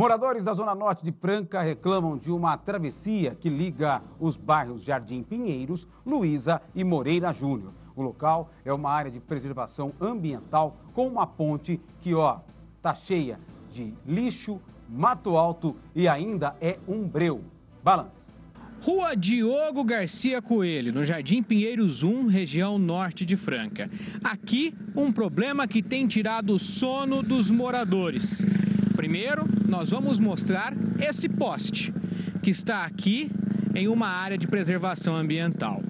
Moradores da Zona Norte de Franca reclamam de uma travessia que liga os bairros Jardim Pinheiros, Luísa e Moreira Júnior. O local é uma área de preservação ambiental com uma ponte que, ó, tá cheia de lixo, mato alto e ainda é um breu. Balança. Rua Diogo Garcia Coelho, no Jardim Pinheiros 1, região norte de Franca. Aqui, um problema que tem tirado o sono dos moradores. Primeiro, nós vamos mostrar esse poste que está aqui em uma área de preservação ambiental.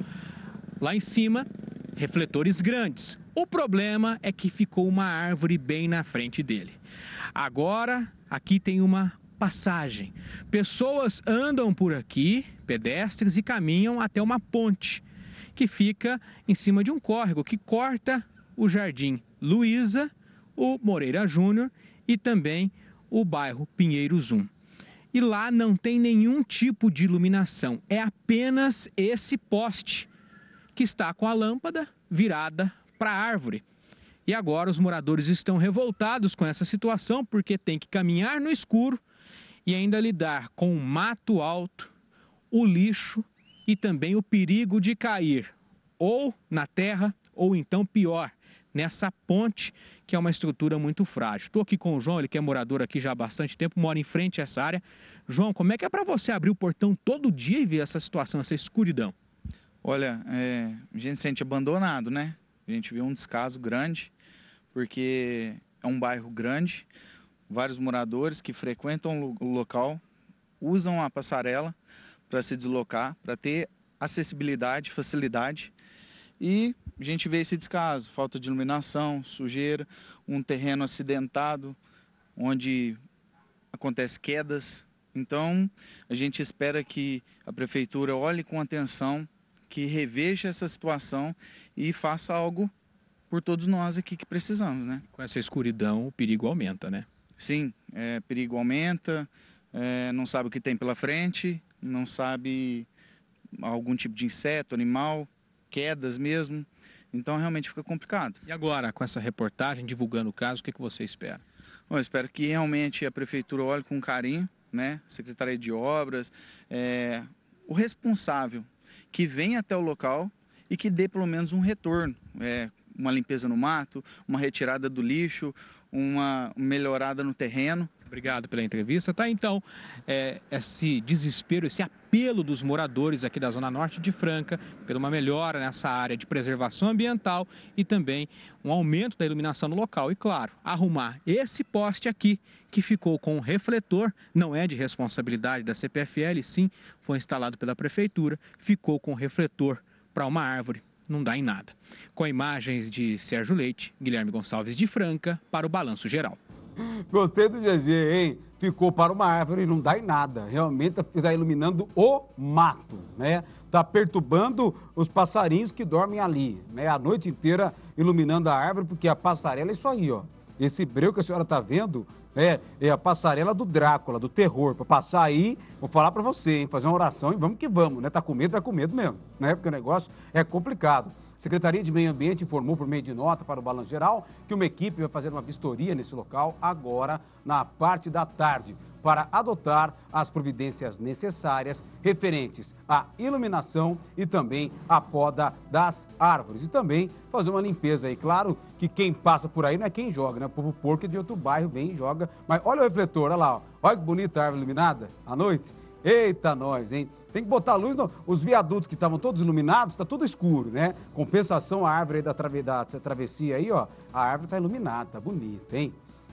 Lá em cima, refletores grandes. O problema é que ficou uma árvore bem na frente dele. Agora, aqui tem uma passagem. Pessoas andam por aqui, pedestres, e caminham até uma ponte que fica em cima de um córrego que corta o jardim Luísa, o Moreira Júnior e também o bairro Pinheiros 1. E lá não tem nenhum tipo de iluminação, é apenas esse poste que está com a lâmpada virada para a árvore. E agora os moradores estão revoltados com essa situação porque tem que caminhar no escuro e ainda lidar com o mato alto, o lixo e também o perigo de cair ou na terra ou então pior, nessa ponte, que é uma estrutura muito frágil. Estou aqui com o João, ele que é morador aqui já há bastante tempo, mora em frente a essa área. João, como é que é para você abrir o portão todo dia e ver essa situação, essa escuridão? Olha, é, a gente se sente abandonado, né? A gente viu um descaso grande, porque é um bairro grande, vários moradores que frequentam o local usam a passarela para se deslocar, para ter acessibilidade, facilidade e a gente vê esse descaso, falta de iluminação, sujeira, um terreno acidentado, onde acontece quedas. Então, a gente espera que a prefeitura olhe com atenção, que reveja essa situação e faça algo por todos nós aqui que precisamos, né? Com essa escuridão, o perigo aumenta, né? Sim, é, perigo aumenta, é, não sabe o que tem pela frente, não sabe algum tipo de inseto, animal, quedas mesmo. Então realmente fica complicado. E agora, com essa reportagem, divulgando o caso, o que, que você espera? Bom, eu espero que realmente a prefeitura olhe com carinho, né? Secretaria de Obras, é, o responsável que venha até o local e que dê pelo menos um retorno. É, uma limpeza no mato, uma retirada do lixo, uma melhorada no terreno, Obrigado pela entrevista. Tá, então, é, esse desespero, esse apelo dos moradores aqui da Zona Norte de Franca, por uma melhora nessa área de preservação ambiental e também um aumento da iluminação no local. E, claro, arrumar esse poste aqui, que ficou com um refletor, não é de responsabilidade da CPFL, sim, foi instalado pela Prefeitura, ficou com um refletor para uma árvore. Não dá em nada. Com imagens de Sérgio Leite, Guilherme Gonçalves de Franca, para o Balanço Geral. Gostei do GG, hein? Ficou para uma árvore e não dá em nada. Realmente está iluminando o mato, né? Está perturbando os passarinhos que dormem ali, né? A noite inteira iluminando a árvore, porque a passarela é isso aí, ó. Esse breu que a senhora está vendo é, é a passarela do Drácula, do terror. Para passar aí, vou falar para você, hein? Fazer uma oração e vamos que vamos, né? Tá com medo, tá com medo mesmo, né? Porque o negócio é complicado. Secretaria de Meio Ambiente informou por meio de nota para o Balanço Geral que uma equipe vai fazer uma vistoria nesse local agora na parte da tarde para adotar as providências necessárias referentes à iluminação e também à poda das árvores. E também fazer uma limpeza aí. Claro que quem passa por aí não é quem joga, né? O povo porco é de outro bairro vem e joga. Mas olha o refletor, olha lá. Olha que bonita a árvore iluminada à noite. Eita, nós, hein? Tem que botar luz. No... Os viadutos que estavam todos iluminados, está tudo escuro, né? Compensação, a árvore aí da, trave... da travessia aí, ó. A árvore está iluminada, tá bonita, hein?